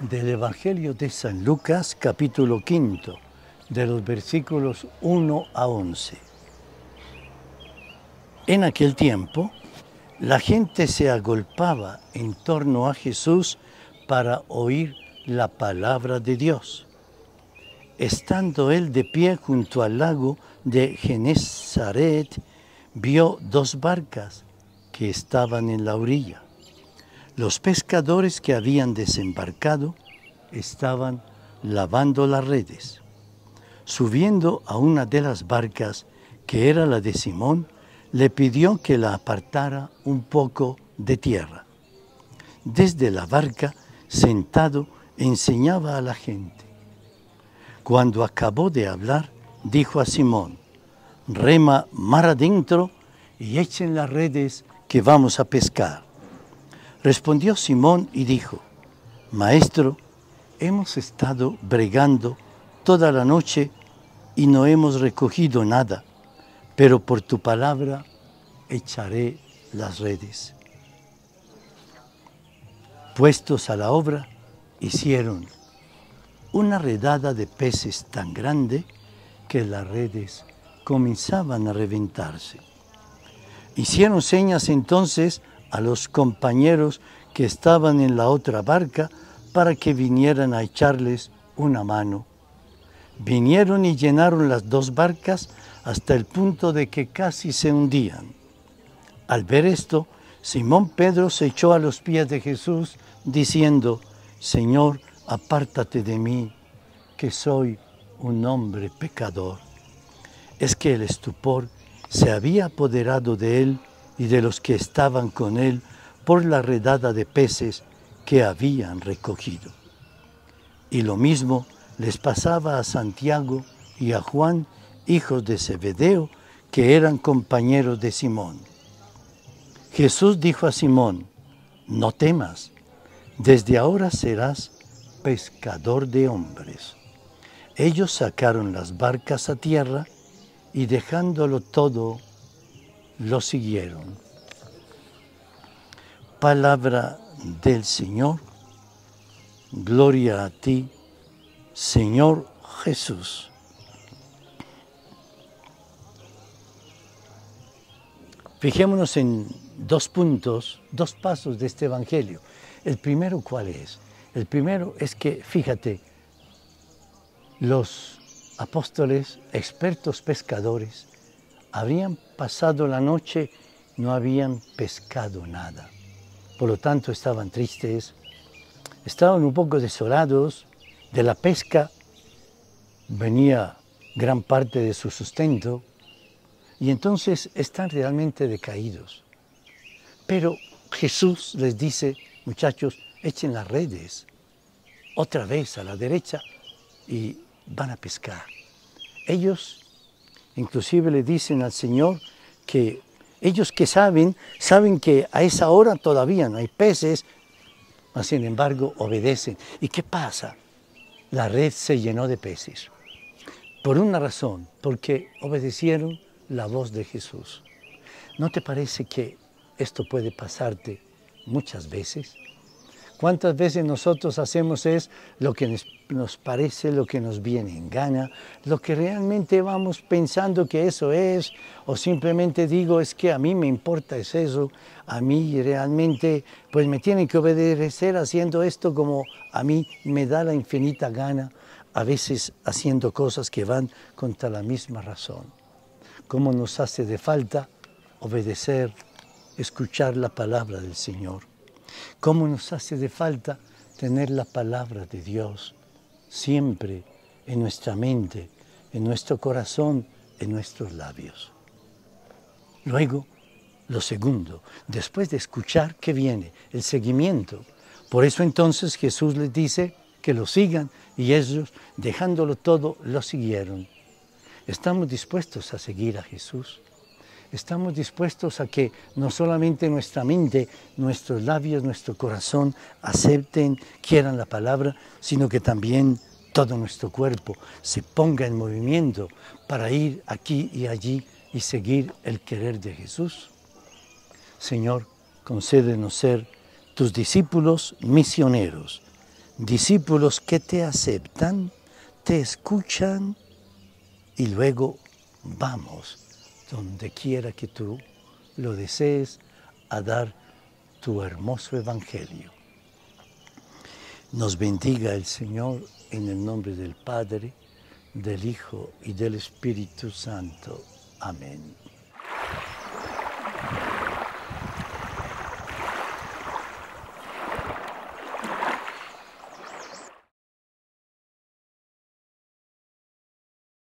del Evangelio de San Lucas, capítulo quinto, de los versículos 1 a 11. En aquel tiempo, la gente se agolpaba en torno a Jesús para oír la palabra de Dios. Estando él de pie junto al lago de Genesaret, vio dos barcas que estaban en la orilla los pescadores que habían desembarcado estaban lavando las redes. Subiendo a una de las barcas, que era la de Simón, le pidió que la apartara un poco de tierra. Desde la barca, sentado, enseñaba a la gente. Cuando acabó de hablar, dijo a Simón, rema mar adentro y echen las redes que vamos a pescar. Respondió Simón y dijo, Maestro, hemos estado bregando toda la noche y no hemos recogido nada, pero por tu palabra echaré las redes. Puestos a la obra, hicieron una redada de peces tan grande que las redes comenzaban a reventarse. Hicieron señas entonces a los compañeros que estaban en la otra barca para que vinieran a echarles una mano. Vinieron y llenaron las dos barcas hasta el punto de que casi se hundían. Al ver esto, Simón Pedro se echó a los pies de Jesús diciendo, Señor, apártate de mí, que soy un hombre pecador. Es que el estupor se había apoderado de él y de los que estaban con él por la redada de peces que habían recogido. Y lo mismo les pasaba a Santiago y a Juan, hijos de Zebedeo, que eran compañeros de Simón. Jesús dijo a Simón, no temas, desde ahora serás pescador de hombres. Ellos sacaron las barcas a tierra y dejándolo todo, lo siguieron. Palabra del Señor. Gloria a ti, Señor Jesús. Fijémonos en dos puntos, dos pasos de este Evangelio. El primero, ¿cuál es? El primero es que, fíjate, los apóstoles, expertos pescadores, habían pasado la noche, no habían pescado nada. Por lo tanto, estaban tristes, estaban un poco desolados. De la pesca venía gran parte de su sustento y entonces están realmente decaídos. Pero Jesús les dice, muchachos, echen las redes otra vez a la derecha y van a pescar. Ellos Inclusive le dicen al Señor que ellos que saben, saben que a esa hora todavía no hay peces, mas sin embargo obedecen. ¿Y qué pasa? La red se llenó de peces. Por una razón, porque obedecieron la voz de Jesús. ¿No te parece que esto puede pasarte muchas veces? ¿Cuántas veces nosotros hacemos es lo que nos parece, lo que nos viene en gana, lo que realmente vamos pensando que eso es, o simplemente digo es que a mí me importa es eso, a mí realmente pues me tienen que obedecer haciendo esto como a mí me da la infinita gana, a veces haciendo cosas que van contra la misma razón. ¿Cómo nos hace de falta obedecer, escuchar la palabra del Señor? ¿Cómo nos hace de falta tener la palabra de Dios siempre en nuestra mente, en nuestro corazón, en nuestros labios? Luego, lo segundo, después de escuchar, ¿qué viene? El seguimiento. Por eso entonces Jesús les dice que lo sigan y ellos, dejándolo todo, lo siguieron. ¿Estamos dispuestos a seguir a Jesús? estamos dispuestos a que no solamente nuestra mente, nuestros labios, nuestro corazón acepten, quieran la palabra, sino que también todo nuestro cuerpo se ponga en movimiento para ir aquí y allí y seguir el querer de Jesús. Señor, concédenos ser tus discípulos misioneros, discípulos que te aceptan, te escuchan y luego vamos donde quiera que tú lo desees, a dar tu hermoso evangelio. Nos bendiga el Señor en el nombre del Padre, del Hijo y del Espíritu Santo. Amén.